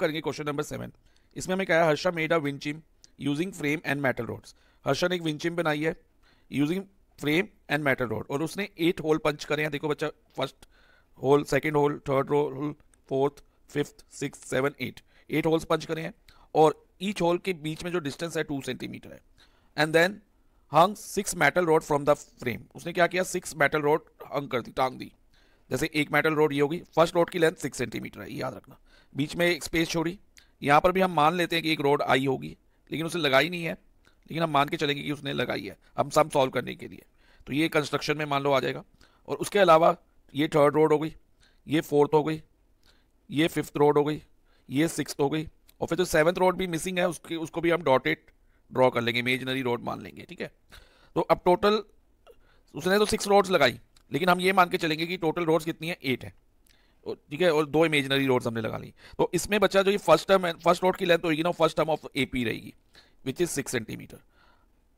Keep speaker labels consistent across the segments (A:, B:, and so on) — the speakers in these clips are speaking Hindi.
A: करेंगे क्वेश्चन नंबर सेवन इसमें हमें कहा Harsha made a wind chime using frame and metal rods Harsha ने एक विंचिम बनाई है using frame and metal rod और उसने एट होल पंच करे हैं देखो बच्चा first hole second hole third hole fourth fifth six seven eight eight holes punch करे हैं और ईच होल के बीच में जो डिस्टेंस है टू सेंटीमीटर है and then hang six metal rod from the frame उसने क्या किया सिक्स मेटल रोड हंग कर दी टांग दी जैसे एक मेटल रोड ये होगी फर्स्ट रोड की लेंथ सिक्स सेंटीमीटर है याद रखना बीच में एक स्पेस छोड़ी यहाँ पर भी हम मान लेते हैं कि एक रोड आई होगी लेकिन उसे लगाई नहीं है लेकिन हम मान के चलेंगे कि उसने लगाई है हम सब सॉल्व करने के लिए तो ये कंस्ट्रक्शन में मान लो आ जाएगा और उसके अलावा ये थर्ड रोड हो गई ये फोर्थ हो गई ये फिफ्थ रोड हो गई ये सिक्स हो गई और फिर जो सेवन्थ रोड भी मिसिंग है उसकी उसको भी हम डॉटेड ड्रॉ कर लेंगे इमेजनरी रोड मान लेंगे ठीक है तो अब टोटल उसने तो सिक्स रोड्स लगाई लेकिन हम ये मान के चलेंगे कि टोटल रोड्स कितनी है एट है ठीक है और दो इमेजनरी रोड हमने लगा ली तो इसमें बच्चा जो ये फर्स्ट टर्म फर्स्ट रोड की लेंथ होगी ना first term of A P रहेगी विच इज़ सिक्स सेंटीमीटर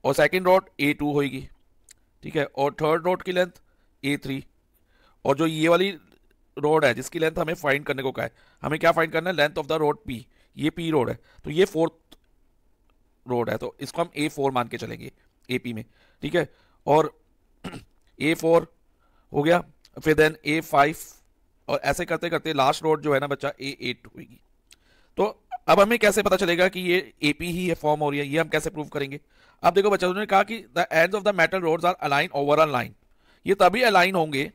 A: और सेकेंड रोड ए टू होगी ठीक है और थर्ड रोड की लेंथ ए थ्री और जो ये वाली रोड है जिसकी लेंथ हमें फाइंड करने को कहा है हमें क्या फाइंड करना है length of the rod P ये पी रोड है तो ये फोर्थ रोड है तो इसको हम ए फोर मान के चलेंगे ए पी में ठीक है और ए फोर हो गया फिर देन ए फाइव और ऐसे करते करते लास्ट रोड जो है ना बच्चा ए एट होगी तो अब हमें कैसे पता चलेगा कि ये ए पी ही फॉर्म हो रही है ये हम कैसे प्रूव करेंगे अब देखो बच्चा उन्होंने कहा कि the end of the metal rod are align overall line ये तभी अलाइन होंगे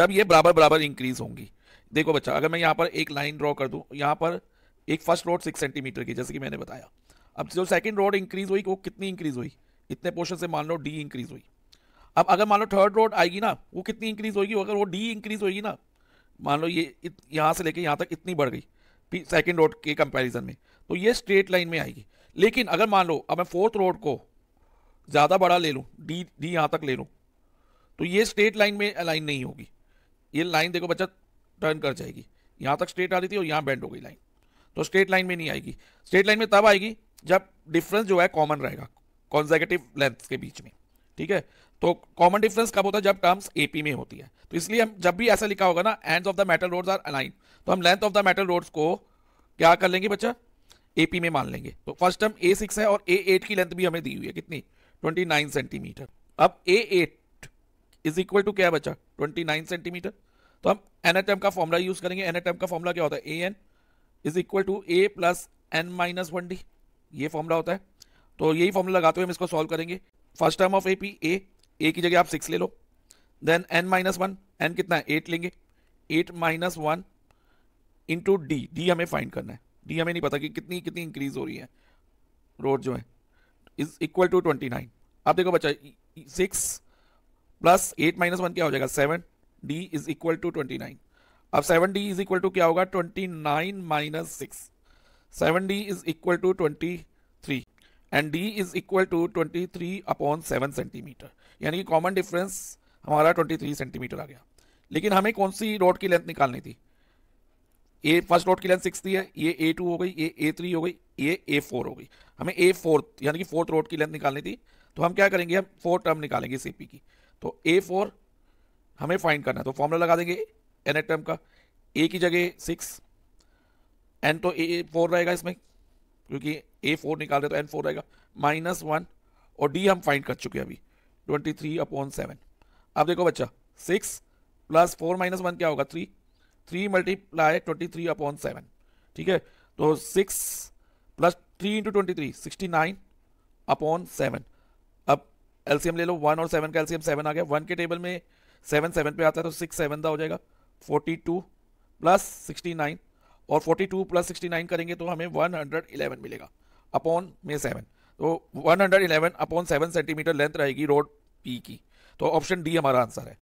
A: जब ये बराबर बराबर इंक्रीज होंगी देखो बच्चा अगर मैं यहाँ पर एक लाइन ड्रॉ कर दूँ यहाँ पर एक फर्स्ट रोड सिक्स सेंटीमीटर की जैसे कि मैंने बताया अब जो सेकंड रोड इंक्रीज हुई वो कितनी इंक्रीज हुई इतने पोर्शन से मान लो डी इंक्रीज हुई अब अगर मान लो थर्ड रोड आएगी ना वो कितनी इंक्रीज होगी अगर वो डी इंक्रीज होगी ना मान लो ये यहाँ से लेके यहाँ तक इतनी बढ़ गई सेकेंड रोड के कंपैरिजन में तो ये स्ट्रेट लाइन में आएगी लेकिन अगर मान लो अब मैं फोर्थ रोड को ज़्यादा बड़ा ले लूँ डी डी यहाँ तक ले लूँ तो ये स्ट्रेट लाइन में अलाइन नहीं होगी ये लाइन देखो बच्चा टर्न कर जाएगी यहाँ तक स्ट्रेट आ रही थी और यहाँ बैंड हो गई लाइन तो स्ट्रेट लाइन में नहीं आएगी स्ट्रेट लाइन में तब आएगी जब डिफरेंस जो है कॉमन रहेगा कॉन्जेगेटिव लेंथ के बीच में ठीक है तो कॉमन डिफरेंस कब होता है जब टर्म्स एपी में होती है तो इसलिए हम जब भी ऐसा लिखा होगा ना end of the metal rods are align तो हम length of the metal rods को क्या कर लेंगे बच्चा एपी में मान लेंगे तो फर्स्ट टर्म ए सिक्स है और ए एट की लेंथ भी हमें दी हुई है कितनी ट्वेंटी नाइन सेंटीमीटर अब A eight is equal to क्या बच्चा ट्वेंटी नाइन सेंटीमीटर तो हम एन एट एम का फॉर्मूला यूज करेंगे एन एट एम का फॉर्मूला क्या होता है A N is equal to A plus N minus one D ये फॉर्मूला होता है तो यही फॉर्मूला लगाते हुए हम इसको सॉल्व करेंगे first term of A P A A की जगह आप सिक्स ले लो then N minus one N कितना है एट लेंगे eight minus one into D D हमें फाइंड करना है डी हमें नहीं पता कि कितनी कितनी इंक्रीज हो रही है रोड जो है is equal to twenty nine आप देखो बच्चा six plus eight minus one क्या हो जाएगा seven D is equal to twenty nine अब seven D is equal to क्या होगा twenty nine minus six seven D is equal to twenty and D is equal to twenty three upon seven centimeter यानी कि कॉमन डिफरेंस हमारा ट्वेंटी थ्री सेंटीमीटर आ गया लेकिन हमें कौन सी रोड की लेंथ निकालनी थी ए फर्स्ट रोड की लेंथ सिक्स थी है ये ए टू हो गई ये ए थ्री हो गई ये ए फोर हो गई हमें ए फोर्थ यानी कि फोर्थ रोड की लेंथ निकालनी थी तो हम क्या करेंगे हम फोर टर्म निकालेंगे सी की तो ए फोर हमें फाइंड करना है तो फॉर्मूला लगा देंगे एन टर्म का ए की जगह सिक्स एन तो ए फोर रहेगा इसमें क्योंकि ए फोर निकाल रहे तो एन फोर रहेगा माइनस वन और डी हम फाइंड कर चुके हैं अभी ट्वेंटी थ्री अपॉन सेवन अब देखो बच्चा six plus four minus one क्या होगा three three multiply twenty three upon seven ठीक है तो six plus three into twenty three sixty nine upon seven अब एलसीएम ले लो वन और सेवन का एलसीएम सेवन आ गया वन के टेबल में सेवन सेवन पे आता है तो सिक्स सेवन का हो जाएगा forty two plus sixty nine और 42 प्लस 69 करेंगे तो हमें 111 मिलेगा अपॉन में सेवन तो 111 अपॉन सेवन सेंटीमीटर लेंथ रहेगी रोड पी की तो ऑप्शन डी हमारा आंसर है